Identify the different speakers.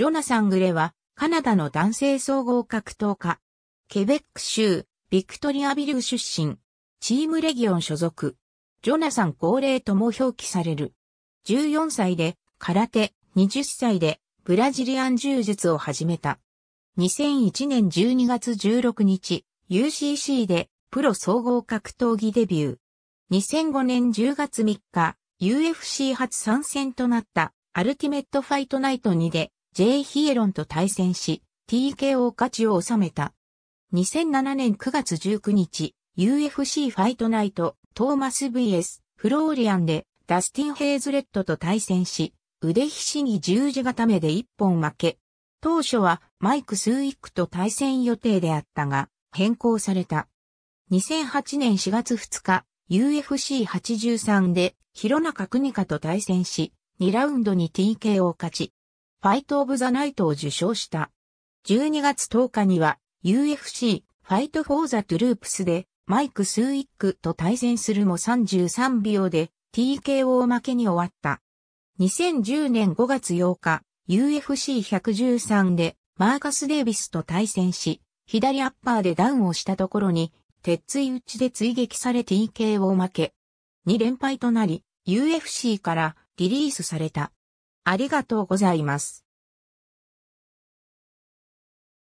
Speaker 1: ジョナサン・グレは、カナダの男性総合格闘家。ケベック州、ビクトリアビル出身。チームレギオン所属。ジョナサン高齢とも表記される。14歳で空手、20歳でブラジリアン柔術を始めた。2001年12月16日、UCC でプロ総合格闘技デビュー。2005年10月3日、UFC 初参戦となったアルティメットファイトナイト2で J. ヒエロンと対戦し、TKO 勝ちを収めた。2007年9月19日、UFC ファイトナイト、トーマス VS、フローリアンで、ダスティン・ヘイズレッドと対戦し、腕ひしぎ十字固めで一本負け。当初はマイク・スーイックと対戦予定であったが、変更された。2008年4月2日、UFC83 で、広中邦香と対戦し、2ラウンドに TKO 勝ち。ファイト・オブ・ザ・ナイトを受賞した。12月10日には UFC ファイト・フォー・ザ・トゥループスでマイク・スーイックと対戦するも33秒で TKO 負けに終わった。2010年5月8日 UFC113 でマーカス・デイビスと対戦し、左アッパーでダウンをしたところに、鉄槌打ちで追撃され TKO 負け。2連敗となり、UFC からリリースされた。ありがとうございます。